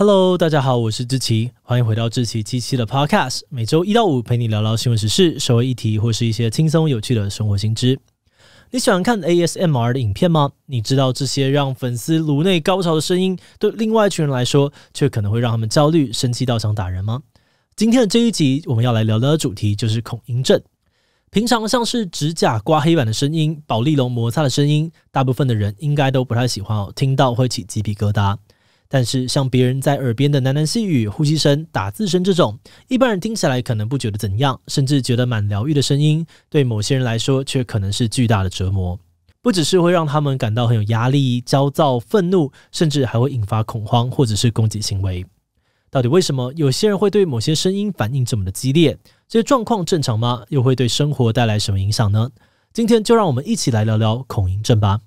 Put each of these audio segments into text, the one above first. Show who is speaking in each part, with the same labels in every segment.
Speaker 1: Hello，大家好，我是志奇，欢迎回到志奇七七的 Podcast。每周一到五陪你聊聊新闻时事，社微议题或是一些轻松有趣的生活新知。你喜欢看 ASMR 的影片吗？你知道这些让粉丝颅内高潮的声音，对另外一群人来说却可能会让他们焦虑、生气到想打人吗？今天的这一集，我们要来聊的主题就是恐音症。平常像是指甲刮黑板的声音、宝丽龙摩擦的声音，大部分的人应该都不太喜欢哦，听到会起鸡皮疙瘩。但是，像别人在耳边的喃喃细语、呼吸声、打字声这种，一般人听起来可能不觉得怎样，甚至觉得蛮疗愈的声音，对某些人来说却可能是巨大的折磨。不只是会让他们感到很有压力、焦躁、愤怒，甚至还会引发恐慌或者是攻击行为。到底为什么有些人会对某些声音反应这么的激烈？这些状况正常吗？又会对生活带来什么影响呢？今天就让我们一起来聊聊恐音症吧。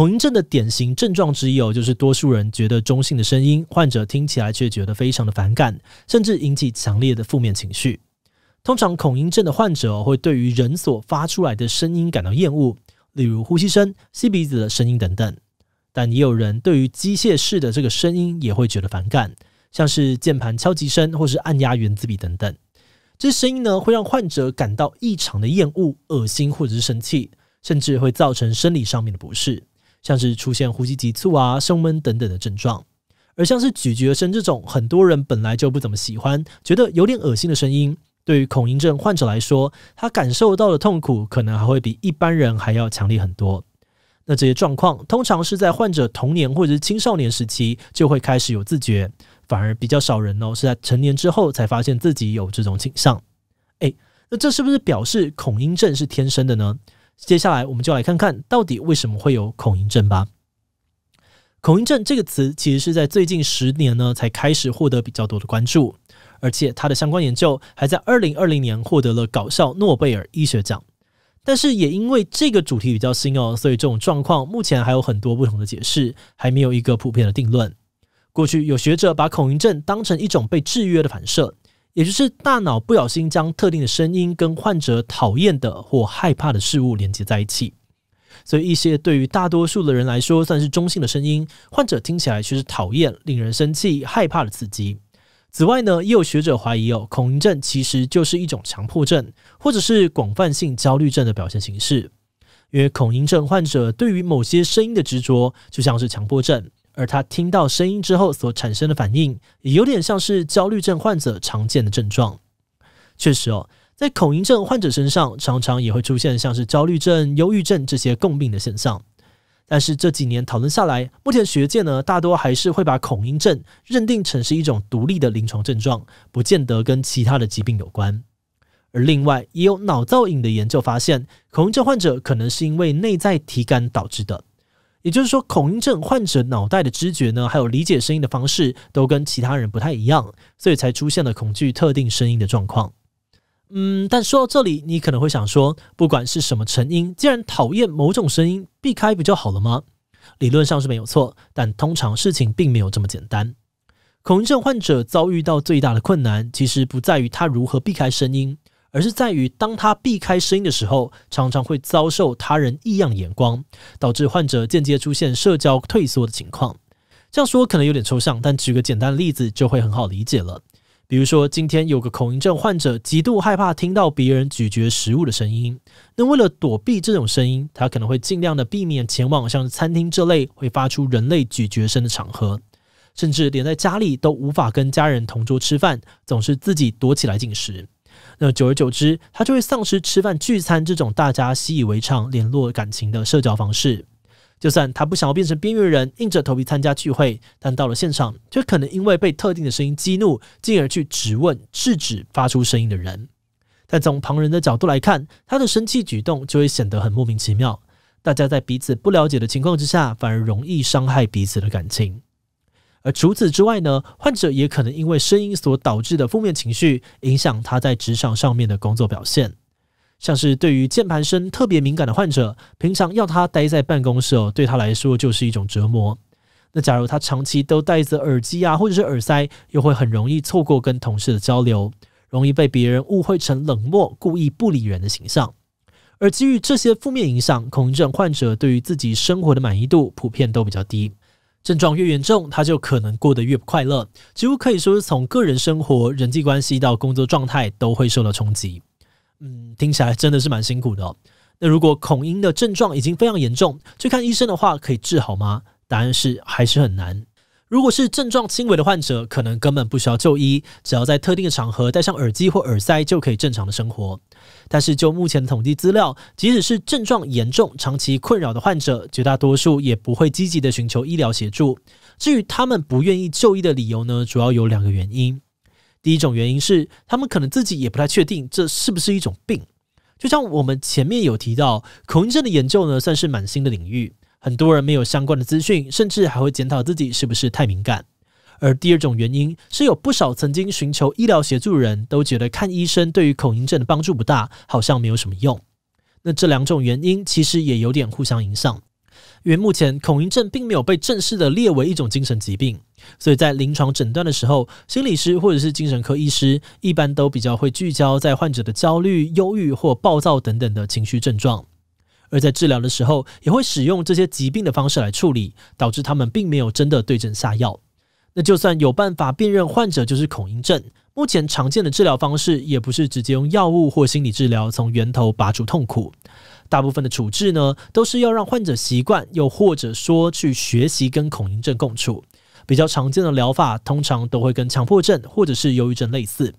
Speaker 1: 恐音症的典型症状之一，哦，就是多数人觉得中性的声音，患者听起来却觉得非常的反感，甚至引起强烈的负面情绪。通常，恐音症的患者会对于人所发出来的声音感到厌恶，例如呼吸声、吸鼻子的声音等等。但也有人对于机械式的这个声音也会觉得反感，像是键盘敲击声或是按压圆子笔等等。这声音呢，会让患者感到异常的厌恶、恶心或者是生气，甚至会造成生理上面的不适。像是出现呼吸急促啊、胸闷等等的症状，而像是咀嚼声这种，很多人本来就不怎么喜欢，觉得有点恶心的声音，对于恐音症患者来说，他感受到的痛苦可能还会比一般人还要强烈很多。那这些状况通常是在患者童年或者是青少年时期就会开始有自觉，反而比较少人哦是在成年之后才发现自己有这种倾向。诶，那这是不是表示恐音症是天生的呢？接下来，我们就来看看到底为什么会有恐音症吧。恐音症这个词其实是在最近十年呢才开始获得比较多的关注，而且它的相关研究还在二零二零年获得了搞笑诺贝尔医学奖。但是也因为这个主题比较新哦，所以这种状况目前还有很多不同的解释，还没有一个普遍的定论。过去有学者把恐音症当成一种被制约的反射。也就是大脑不小心将特定的声音跟患者讨厌的或害怕的事物连接在一起，所以一些对于大多数的人来说算是中性的声音，患者听起来却是讨厌、令人生气、害怕的刺激。此外呢，也有学者怀疑哦，恐音症其实就是一种强迫症，或者是广泛性焦虑症的表现形式，因为恐音症患者对于某些声音的执着，就像是强迫症。而他听到声音之后所产生的反应，也有点像是焦虑症患者常见的症状。确实哦，在恐音症患者身上，常常也会出现像是焦虑症、忧郁症这些共病的现象。但是这几年讨论下来，目前学界呢，大多还是会把恐音症认定成是一种独立的临床症状，不见得跟其他的疾病有关。而另外，也有脑造影的研究发现，恐音症患者可能是因为内在体感导致的。也就是说，恐音症患者脑袋的知觉呢，还有理解声音的方式，都跟其他人不太一样，所以才出现了恐惧特定声音的状况。嗯，但说到这里，你可能会想说，不管是什么成因，既然讨厌某种声音，避开不就好了吗？理论上是没有错，但通常事情并没有这么简单。恐音症患者遭遇到最大的困难，其实不在于他如何避开声音。而是在于，当他避开声音的时候，常常会遭受他人异样的眼光，导致患者间接出现社交退缩的情况。这样说可能有点抽象，但举个简单的例子就会很好理解了。比如说，今天有个口音症患者极度害怕听到别人咀嚼食物的声音，那为了躲避这种声音，他可能会尽量的避免前往像餐厅这类会发出人类咀嚼声的场合，甚至连在家里都无法跟家人同桌吃饭，总是自己躲起来进食。那久而久之，他就会丧失吃饭聚餐这种大家习以为常联络感情的社交方式。就算他不想要变成边缘人，硬着头皮参加聚会，但到了现场，却可能因为被特定的声音激怒，进而去质问、制止发出声音的人。但从旁人的角度来看，他的生气举动就会显得很莫名其妙。大家在彼此不了解的情况之下，反而容易伤害彼此的感情。而除此之外呢，患者也可能因为声音所导致的负面情绪，影响他在职场上面的工作表现。像是对于键盘声特别敏感的患者，平常要他待在办公室，对他来说就是一种折磨。那假如他长期都戴着耳机啊，或者是耳塞，又会很容易错过跟同事的交流，容易被别人误会成冷漠、故意不理人的形象。而基于这些负面影响，恐惧症患者对于自己生活的满意度普遍都比较低。症状越严重，他就可能过得越不快乐。几乎可以说是从个人生活、人际关系到工作状态都会受到冲击。嗯，听起来真的是蛮辛苦的。那如果恐阴的症状已经非常严重，去看医生的话，可以治好吗？答案是还是很难。如果是症状轻微的患者，可能根本不需要就医，只要在特定的场合戴上耳机或耳塞就可以正常的生活。但是，就目前的统计资料，即使是症状严重、长期困扰的患者，绝大多数也不会积极的寻求医疗协助。至于他们不愿意就医的理由呢，主要有两个原因。第一种原因是他们可能自己也不太确定这是不是一种病，就像我们前面有提到，恐音症的研究呢，算是蛮新的领域。很多人没有相关的资讯，甚至还会检讨自己是不是太敏感。而第二种原因是有不少曾经寻求医疗协助人都觉得看医生对于口音症的帮助不大，好像没有什么用。那这两种原因其实也有点互相影响，因为目前口音症并没有被正式的列为一种精神疾病，所以在临床诊断的时候，心理师或者是精神科医师一般都比较会聚焦在患者的焦虑、忧郁或暴躁等等的情绪症状。而在治疗的时候，也会使用这些疾病的方式来处理，导致他们并没有真的对症下药。那就算有办法辨认患者就是恐音症，目前常见的治疗方式也不是直接用药物或心理治疗从源头拔除痛苦。大部分的处置呢，都是要让患者习惯，又或者说去学习跟恐音症共处。比较常见的疗法，通常都会跟强迫症或者是忧郁症类似。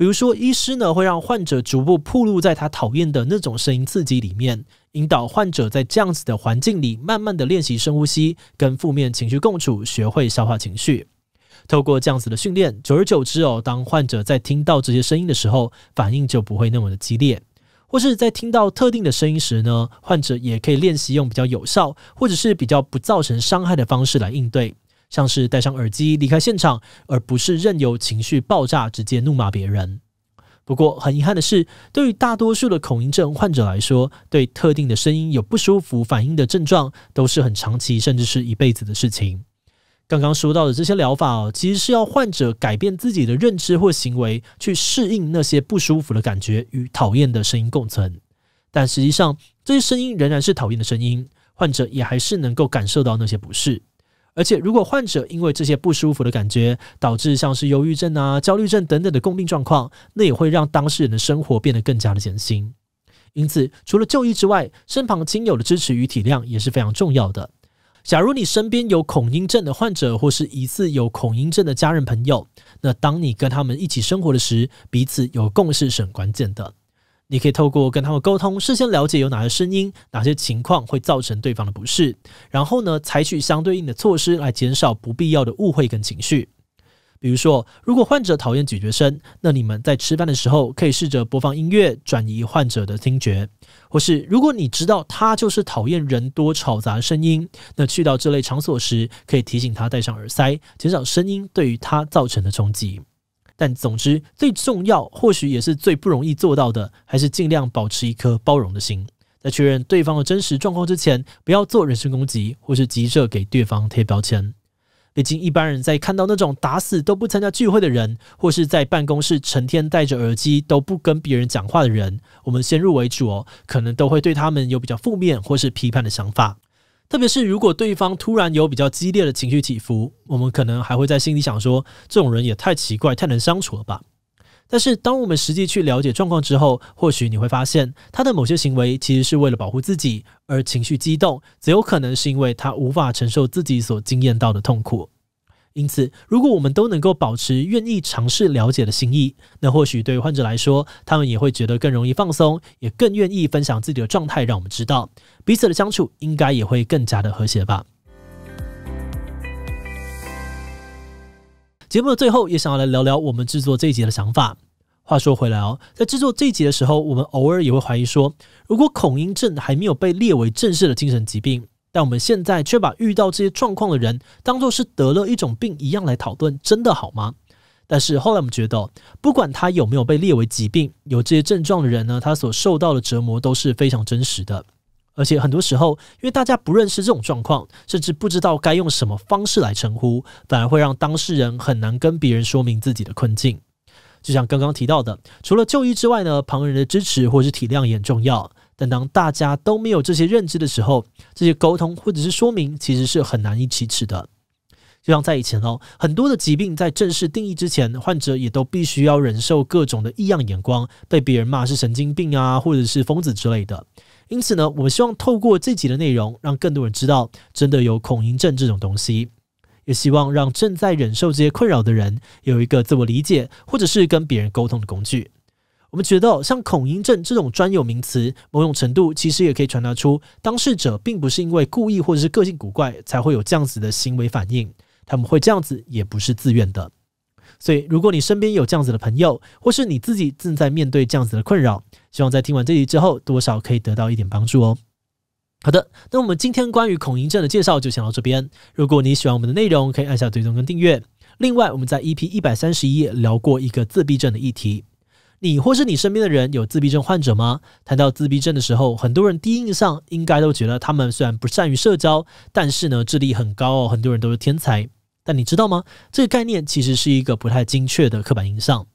Speaker 1: 比如说，医师呢会让患者逐步暴露在他讨厌的那种声音刺激里面，引导患者在这样子的环境里，慢慢的练习深呼吸，跟负面情绪共处，学会消化情绪。透过这样子的训练，久而久之哦，当患者在听到这些声音的时候，反应就不会那么的激烈；或是在听到特定的声音时呢，患者也可以练习用比较有效，或者是比较不造成伤害的方式来应对。像是戴上耳机离开现场，而不是任由情绪爆炸直接怒骂别人。不过很遗憾的是，对于大多数的恐音症患者来说，对特定的声音有不舒服反应的症状，都是很长期甚至是一辈子的事情。刚刚说到的这些疗法，其实是要患者改变自己的认知或行为，去适应那些不舒服的感觉与讨厌的声音共存。但实际上，这些声音仍然是讨厌的声音，患者也还是能够感受到那些不适。而且，如果患者因为这些不舒服的感觉，导致像是忧郁症啊、焦虑症等等的共病状况，那也会让当事人的生活变得更加的艰辛。因此，除了就医之外，身旁亲友的支持与体谅也是非常重要的。假如你身边有恐音症的患者，或是疑似有恐音症的家人朋友，那当你跟他们一起生活的时，彼此有共识是很关键的。你可以透过跟他们沟通，事先了解有哪些声音、哪些情况会造成对方的不适，然后呢，采取相对应的措施来减少不必要的误会跟情绪。比如说，如果患者讨厌咀嚼声，那你们在吃饭的时候可以试着播放音乐，转移患者的听觉；或是如果你知道他就是讨厌人多吵杂声音，那去到这类场所时，可以提醒他戴上耳塞，减少声音对于他造成的冲击。但总之，最重要，或许也是最不容易做到的，还是尽量保持一颗包容的心。在确认对方的真实状况之前，不要做人身攻击，或是急着给对方贴标签。毕竟，一般人在看到那种打死都不参加聚会的人，或是在办公室成天戴着耳机都不跟别人讲话的人，我们先入为主哦，可能都会对他们有比较负面或是批判的想法。特别是如果对方突然有比较激烈的情绪起伏，我们可能还会在心里想说，这种人也太奇怪、太难相处了吧。但是当我们实际去了解状况之后，或许你会发现，他的某些行为其实是为了保护自己，而情绪激动，则有可能是因为他无法承受自己所经验到的痛苦。因此，如果我们都能够保持愿意尝试了解的心意，那或许对于患者来说，他们也会觉得更容易放松，也更愿意分享自己的状态让我们知道。彼此的相处应该也会更加的和谐吧。节目的最后，也想要来聊聊我们制作这一集的想法。话说回来哦，在制作这一集的时候，我们偶尔也会怀疑说，如果恐音症还没有被列为正式的精神疾病。但我们现在却把遇到这些状况的人当做是得了一种病一样来讨论，真的好吗？但是后来我们觉得，不管他有没有被列为疾病，有这些症状的人呢，他所受到的折磨都是非常真实的。而且很多时候，因为大家不认识这种状况，甚至不知道该用什么方式来称呼，反而会让当事人很难跟别人说明自己的困境。就像刚刚提到的，除了就医之外呢，旁人的支持或是体谅也很重要。但当大家都没有这些认知的时候，这些沟通或者是说明其实是很难以启齿的。就像在以前哦，很多的疾病在正式定义之前，患者也都必须要忍受各种的异样眼光，被别人骂是神经病啊，或者是疯子之类的。因此呢，我们希望透过这集的内容，让更多人知道真的有恐音症这种东西，也希望让正在忍受这些困扰的人有一个自我理解，或者是跟别人沟通的工具。我们觉得，像恐音症这种专有名词，某种程度其实也可以传达出，当事者并不是因为故意或者是个性古怪才会有这样子的行为反应，他们会这样子也不是自愿的。所以，如果你身边有这样子的朋友，或是你自己正在面对这样子的困扰，希望在听完这集之后，多少可以得到一点帮助哦。好的，那我们今天关于恐音症的介绍就先到这边。如果你喜欢我们的内容，可以按下追踪跟订阅。另外，我们在 EP 一百三十一页聊过一个自闭症的议题。你或是你身边的人有自闭症患者吗？谈到自闭症的时候，很多人第一印象应该都觉得他们虽然不善于社交，但是呢，智力很高哦，很多人都是天才。但你知道吗？这个概念其实是一个不太精确的刻板印象。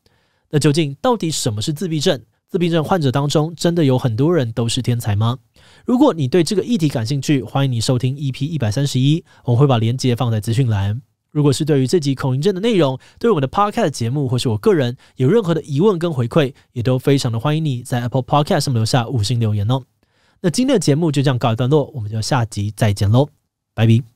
Speaker 1: 那究竟到底什么是自闭症？自闭症患者当中真的有很多人都是天才吗？如果你对这个议题感兴趣，欢迎你收听 EP 一百三十一，我会把链接放在资讯栏。如果是对于这集口音症的内容，对我们的 Podcast 节目或是我个人有任何的疑问跟回馈，也都非常的欢迎你在 Apple Podcast 上留下五星留言哦。那今天的节目就这样告一段落，我们就下集再见喽，拜拜。